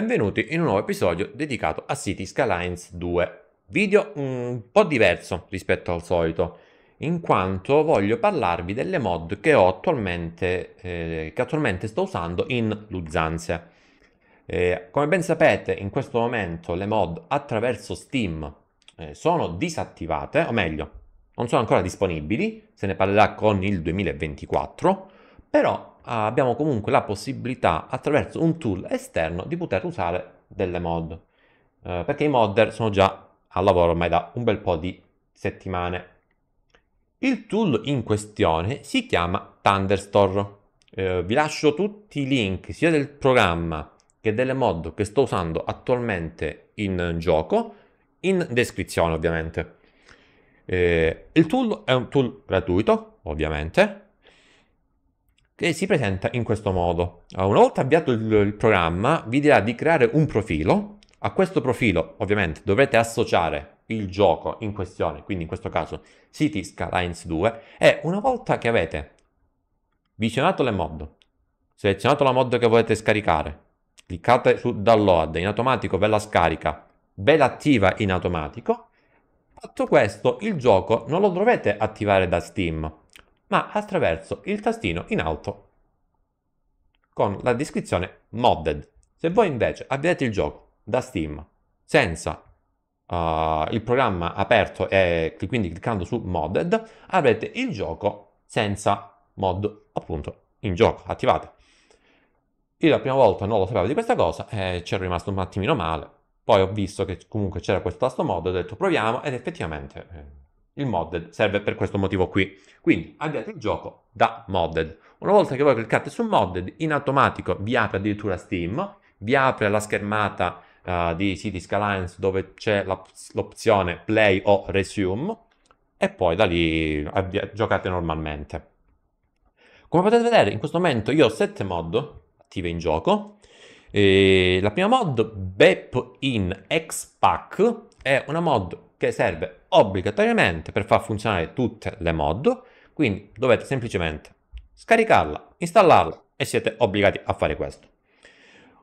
Benvenuti in un nuovo episodio dedicato a City Skylines 2. Video un po' diverso rispetto al solito, in quanto voglio parlarvi delle mod che, attualmente, eh, che attualmente sto usando in Luzanze. Eh, come ben sapete, in questo momento le mod attraverso Steam eh, sono disattivate, o meglio, non sono ancora disponibili, se ne parlerà con il 2024, però Ah, abbiamo comunque la possibilità attraverso un tool esterno di poter usare delle mod eh, perché i modder sono già al lavoro ormai da un bel po' di settimane il tool in questione si chiama Thunderstore eh, vi lascio tutti i link sia del programma che delle mod che sto usando attualmente in gioco in descrizione ovviamente eh, il tool è un tool gratuito ovviamente che si presenta in questo modo. Eh, una volta avviato il, il programma vi dirà di creare un profilo, a questo profilo ovviamente dovrete associare il gioco in questione, quindi in questo caso City Skylines 2, e una volta che avete visionato le mod, selezionato la mod che volete scaricare, cliccate su download, in automatico ve la scarica, ve la attiva in automatico, fatto questo il gioco non lo dovete attivare da Steam, ma attraverso il tastino in alto con la descrizione modded. Se voi invece avviate il gioco da Steam senza uh, il programma aperto e quindi cliccando su modded avrete il gioco senza mod appunto in gioco attivate. Io la prima volta non lo sapevo di questa cosa e eh, ci ero rimasto un attimino male. Poi ho visto che comunque c'era questo tasto mod, ho detto proviamo ed effettivamente eh, il modded serve per questo motivo qui. Quindi avviate il gioco da modded. Una volta che voi cliccate su modded, in automatico vi apre addirittura Steam, vi apre la schermata uh, di Cities Alliance dove c'è l'opzione play o resume e poi da lì giocate normalmente. Come potete vedere in questo momento io ho 7 mod attive in gioco. E la prima mod, Bep in X-Pack, è una mod che serve obbligatoriamente per far funzionare tutte le mod, quindi dovete semplicemente scaricarla, installarla e siete obbligati a fare questo.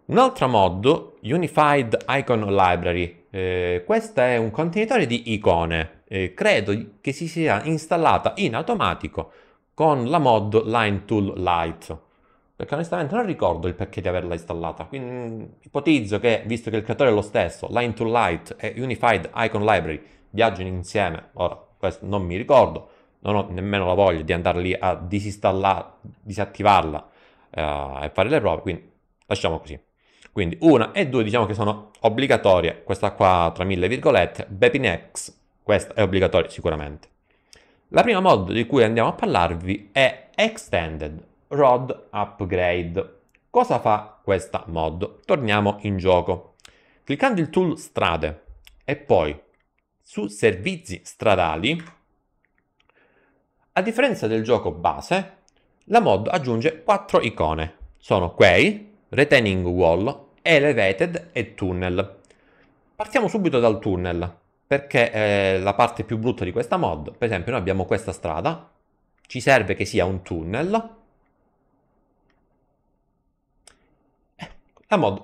Un'altra mod, Unified Icon Library, eh, questo è un contenitore di icone, eh, credo che si sia installata in automatico con la mod Line Tool Lite, perché onestamente non ricordo il perché di averla installata, quindi mm, ipotizzo che, visto che il creatore è lo stesso, Line Tool Lite e Unified Icon Library viaggiano insieme, ora questo non mi ricordo, non ho nemmeno la voglia di andare lì a disinstallare, disattivarla eh, e fare le prove, quindi lasciamo così. Quindi una e due diciamo che sono obbligatorie, questa qua tra mille virgolette, Bepinex, questa è obbligatoria sicuramente. La prima mod di cui andiamo a parlarvi è Extended Road Upgrade. Cosa fa questa mod? Torniamo in gioco. Cliccando il tool strade e poi su servizi stradali, a differenza del gioco base, la mod aggiunge quattro icone. Sono Quay, Retaining Wall, Elevated e Tunnel. Partiamo subito dal tunnel, perché è la parte più brutta di questa mod. Per esempio noi abbiamo questa strada, ci serve che sia un tunnel. Eh, la mod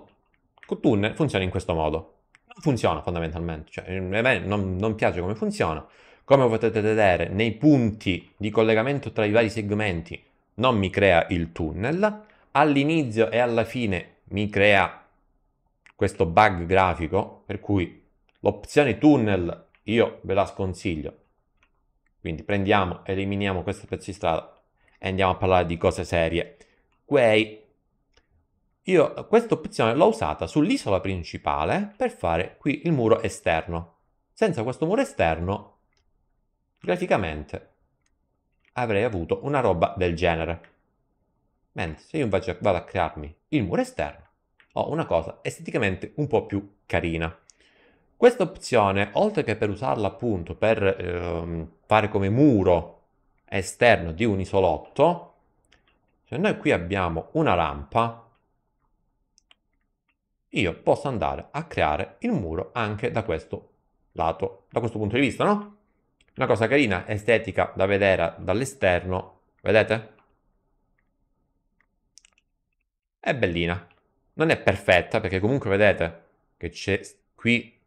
con tunnel funziona in questo modo. Non funziona fondamentalmente, cioè, ehm, non, non piace come funziona. Come potete vedere, nei punti di collegamento tra i vari segmenti non mi crea il tunnel, all'inizio e alla fine mi crea questo bug grafico, per cui l'opzione tunnel io ve la sconsiglio. Quindi prendiamo, eliminiamo questo pezzo di strada e andiamo a parlare di cose serie. Quei io questa opzione l'ho usata sull'isola principale per fare qui il muro esterno. Senza questo muro esterno, graficamente, avrei avuto una roba del genere. Mentre se io invece vado a crearmi il muro esterno, ho una cosa esteticamente un po' più carina. Questa opzione, oltre che per usarla appunto per eh, fare come muro esterno di un isolotto, se noi qui abbiamo una rampa, io posso andare a creare il muro anche da questo lato, da questo punto di vista, no? Una cosa carina, estetica da vedere dall'esterno, vedete? È bellina, non è perfetta perché comunque vedete che c'è qui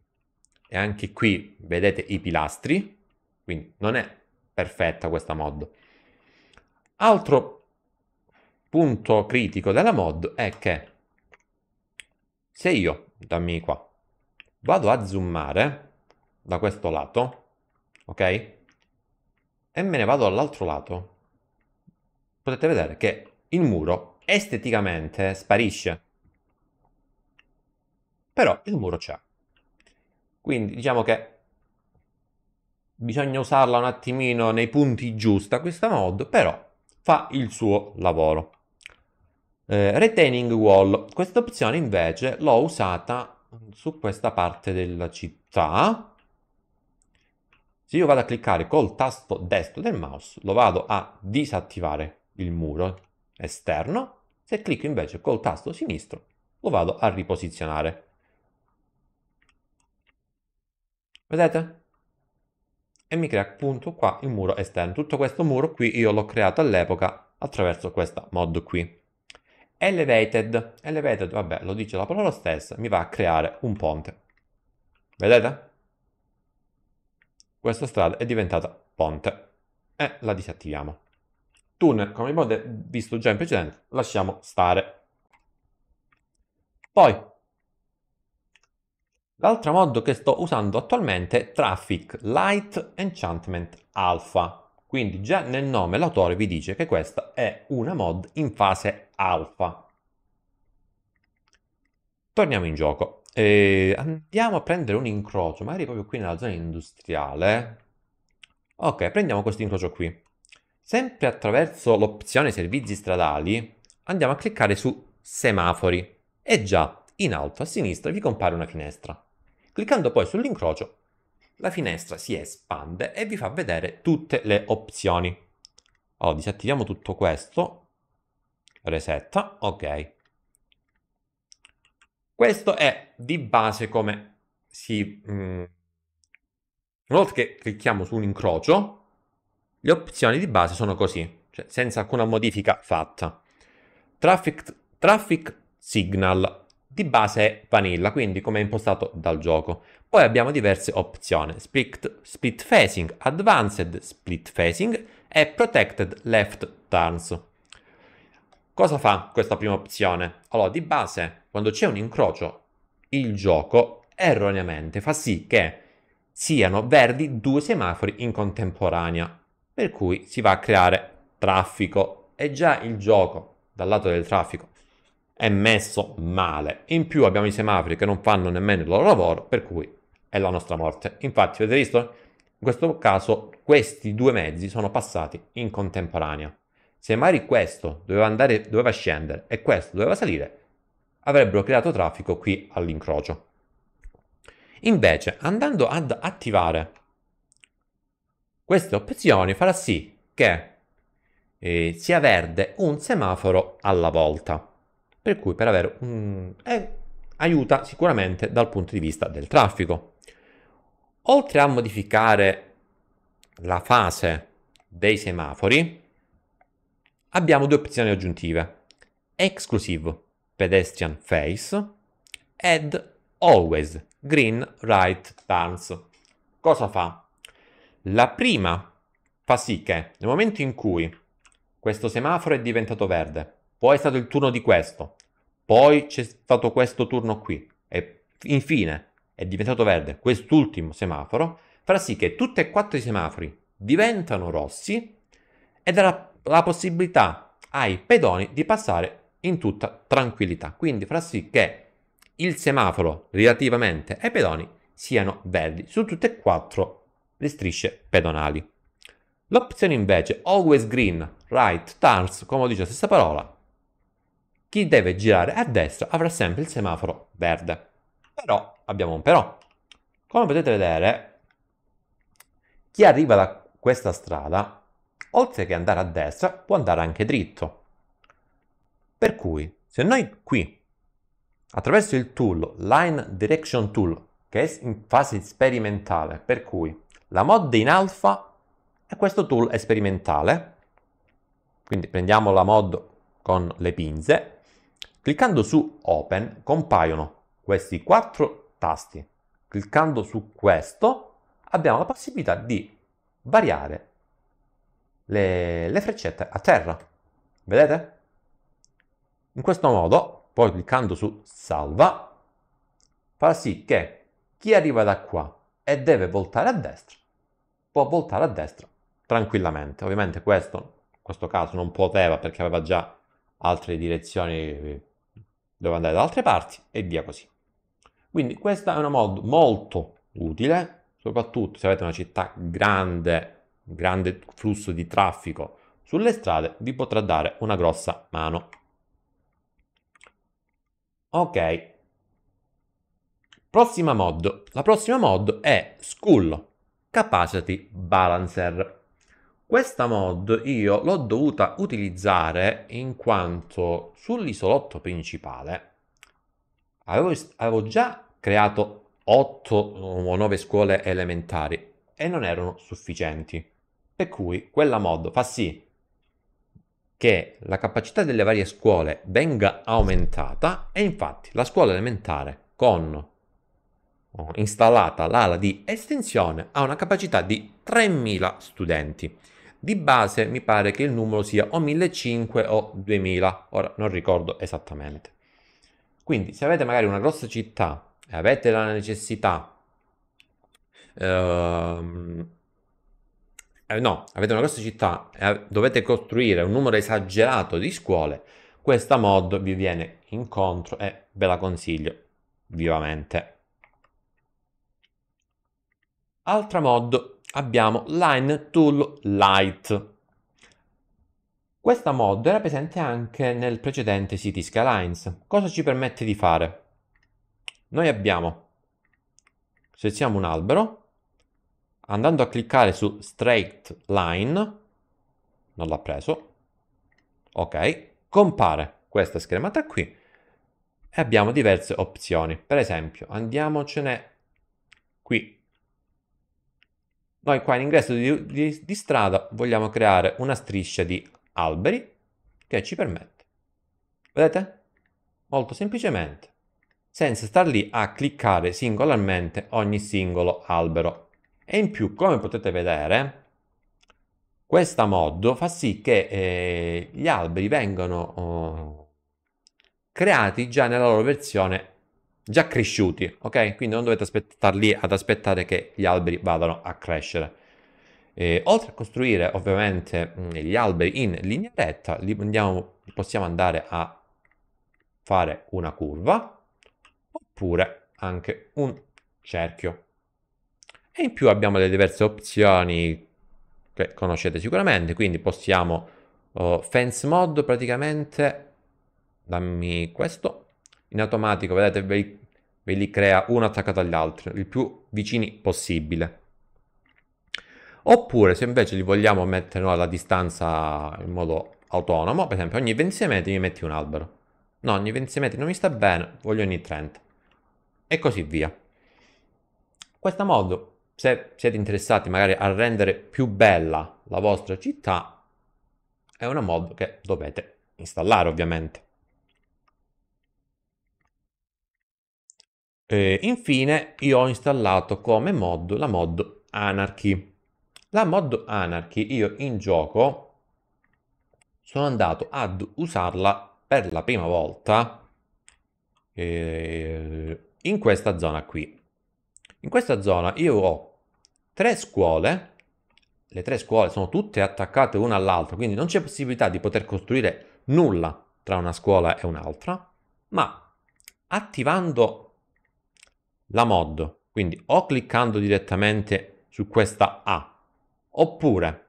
e anche qui vedete i pilastri, quindi non è perfetta questa mod. Altro punto critico della mod è che se io, dammi qua, vado a zoomare da questo lato, ok? E me ne vado all'altro lato, potete vedere che il muro esteticamente sparisce. Però il muro c'è. Quindi diciamo che bisogna usarla un attimino nei punti giusta questa mod, però fa il suo lavoro. Eh, retaining wall, questa opzione invece l'ho usata su questa parte della città. Se io vado a cliccare col tasto destro del mouse, lo vado a disattivare il muro esterno. Se clicco invece col tasto sinistro, lo vado a riposizionare. Vedete? E mi crea appunto qua il muro esterno. Tutto questo muro qui io l'ho creato all'epoca attraverso questa mod qui elevated. Elevated, vabbè, lo dice la parola stessa, mi va a creare un ponte. Vedete? Questa strada è diventata ponte e la disattiviamo. Tunnel, come abbiamo visto già in precedenza, lasciamo stare. Poi, l'altro mod che sto usando attualmente è Traffic Light Enchantment Alpha. Quindi già nel nome l'autore vi dice che questa è una mod in fase alfa. Torniamo in gioco. E ehm, andiamo a prendere un incrocio, magari proprio qui nella zona industriale. Ok, prendiamo questo incrocio qui. Sempre attraverso l'opzione servizi stradali andiamo a cliccare su semafori e già in alto a sinistra vi compare una finestra. Cliccando poi sull'incrocio la finestra si espande e vi fa vedere tutte le opzioni. Allora, disattiviamo tutto questo, resetta, ok. Questo è di base come si... Mm, una volta che clicchiamo su un incrocio, le opzioni di base sono così, cioè senza alcuna modifica fatta. Traffic, traffic signal di base è vanilla, quindi come è impostato dal gioco. Poi abbiamo diverse opzioni, split, split phasing, advanced split facing e protected left turns. Cosa fa questa prima opzione? Allora, di base, quando c'è un incrocio, il gioco erroneamente fa sì che siano verdi due semafori in contemporanea, per cui si va a creare traffico e già il gioco dal lato del traffico è messo male. In più abbiamo i semafori che non fanno nemmeno il loro lavoro, per cui è la nostra morte. Infatti, avete visto? In questo caso questi due mezzi sono passati in contemporanea. Se magari questo doveva, andare, doveva scendere e questo doveva salire, avrebbero creato traffico qui all'incrocio. Invece, andando ad attivare queste opzioni, farà sì che eh, sia verde un semaforo alla volta per cui per avere un... Eh, aiuta sicuramente dal punto di vista del traffico. Oltre a modificare la fase dei semafori, abbiamo due opzioni aggiuntive, Exclusive Pedestrian Face ed Always Green Right Turns. Cosa fa? La prima fa sì che nel momento in cui questo semaforo è diventato verde poi è stato il turno di questo, poi c'è stato questo turno qui e infine è diventato verde quest'ultimo semaforo, farà sì che tutti e quattro i semafori diventano rossi e darà la possibilità ai pedoni di passare in tutta tranquillità. Quindi farà sì che il semaforo relativamente ai pedoni siano verdi su tutte e quattro le strisce pedonali. L'opzione invece always green, right turns, come dice la stessa parola, chi deve girare a destra avrà sempre il semaforo verde. Però, abbiamo un però. Come potete vedere, chi arriva da questa strada, oltre che andare a destra, può andare anche dritto. Per cui, se noi qui, attraverso il tool, Line Direction Tool, che è in fase sperimentale, per cui la mod in alfa è questo tool è sperimentale, quindi prendiamo la mod con le pinze Cliccando su Open compaiono questi quattro tasti. Cliccando su questo abbiamo la possibilità di variare le, le freccette a terra. Vedete? In questo modo, poi cliccando su Salva, fa sì che chi arriva da qua e deve voltare a destra, può voltare a destra tranquillamente. Ovviamente questo in questo caso non poteva perché aveva già altre direzioni devo andare da altre parti e via così. Quindi questa è una mod molto utile, soprattutto se avete una città grande, grande flusso di traffico sulle strade, vi potrà dare una grossa mano. Ok, prossima mod. La prossima mod è Skull Capacity Balancer. Questa mod io l'ho dovuta utilizzare in quanto sull'isolotto principale avevo, avevo già creato 8 o 9 scuole elementari e non erano sufficienti. Per cui quella mod fa sì che la capacità delle varie scuole venga aumentata e infatti la scuola elementare con installata l'ala di estensione ha una capacità di 3000 studenti di base mi pare che il numero sia o 1500 o 2000, ora non ricordo esattamente. Quindi se avete magari una grossa città e avete la necessità, ehm, eh, no, avete una grossa città e dovete costruire un numero esagerato di scuole, questa mod vi viene incontro e ve la consiglio vivamente. Altra mod abbiamo Line Tool Light. Questa mod era presente anche nel precedente City Skylines. Cosa ci permette di fare? Noi abbiamo, se siamo un albero, andando a cliccare su Straight Line, non l'ha preso, ok, compare questa schermata qui e abbiamo diverse opzioni. Per esempio, andiamocene qui noi qua in ingresso di, di, di strada vogliamo creare una striscia di alberi che ci permette. Vedete? Molto semplicemente, senza star lì a cliccare singolarmente ogni singolo albero. E in più, come potete vedere, questa mod fa sì che eh, gli alberi vengano oh, creati già nella loro versione già cresciuti, ok? Quindi non dovete aspettare lì ad aspettare che gli alberi vadano a crescere. E, oltre a costruire ovviamente gli alberi in linea retta, li andiamo, possiamo andare a fare una curva oppure anche un cerchio. E in più abbiamo le diverse opzioni che conoscete sicuramente, quindi possiamo oh, fence mod praticamente, dammi questo, in automatico, vedete, ve li, ve li crea uno attaccato all'altro, il più vicini possibile. Oppure se invece li vogliamo mettere no, alla distanza in modo autonomo, per esempio ogni 26 metri mi metti un albero. No, ogni 26 metri non mi sta bene, voglio ogni 30. E così via. In questo modo, se siete interessati magari a rendere più bella la vostra città, è una mod che dovete installare ovviamente. Eh, infine io ho installato come mod la mod Anarchy. La mod Anarchy io in gioco sono andato ad usarla per la prima volta eh, in questa zona qui. In questa zona io ho tre scuole, le tre scuole sono tutte attaccate una all'altra, quindi non c'è possibilità di poter costruire nulla tra una scuola e un'altra, ma attivando la mod, quindi o cliccando direttamente su questa A, oppure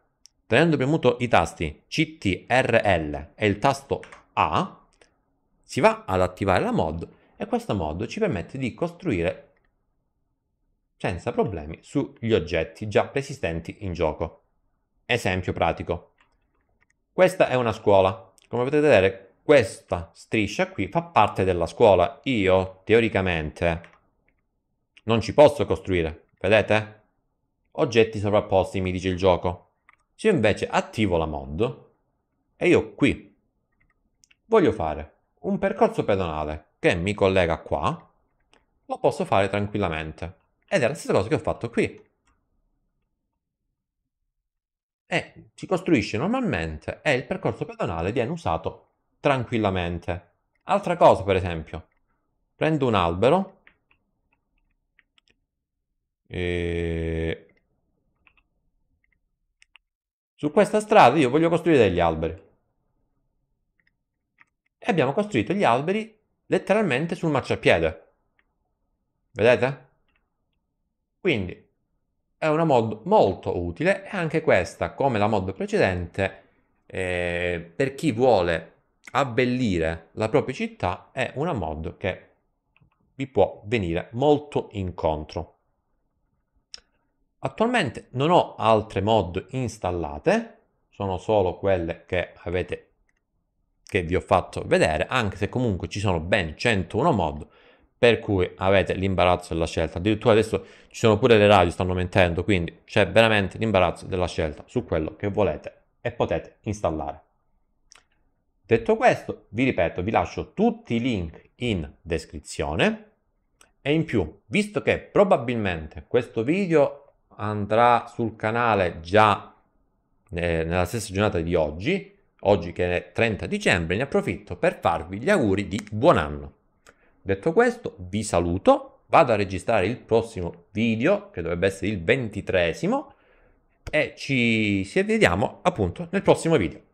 tenendo premuto i tasti CTRL e il tasto A, si va ad attivare la mod e questa mod ci permette di costruire senza problemi sugli oggetti già preesistenti in gioco. Esempio pratico. Questa è una scuola. Come potete vedere, questa striscia qui fa parte della scuola. Io, teoricamente, non ci posso costruire, vedete? Oggetti sovrapposti, mi dice il gioco. Se io invece attivo la mod, e io qui voglio fare un percorso pedonale che mi collega qua, lo posso fare tranquillamente. Ed è la stessa cosa che ho fatto qui. E si costruisce normalmente e il percorso pedonale viene usato tranquillamente. Altra cosa, per esempio, prendo un albero e... Su questa strada io voglio costruire degli alberi. E abbiamo costruito gli alberi letteralmente sul marciapiede. Vedete? Quindi è una mod molto utile e anche questa, come la mod precedente, eh, per chi vuole abbellire la propria città, è una mod che vi può venire molto incontro. Attualmente non ho altre mod installate, sono solo quelle che avete che vi ho fatto vedere, anche se comunque ci sono ben 101 mod, per cui avete l'imbarazzo della scelta. Addirittura adesso ci sono pure le radio stanno mentendo, quindi c'è veramente l'imbarazzo della scelta su quello che volete e potete installare. Detto questo, vi ripeto, vi lascio tutti i link in descrizione e in più, visto che probabilmente questo video andrà sul canale già eh, nella stessa giornata di oggi, oggi che è 30 dicembre, ne approfitto per farvi gli auguri di buon anno. Detto questo, vi saluto, vado a registrare il prossimo video, che dovrebbe essere il ventitresimo, e ci vediamo appunto nel prossimo video.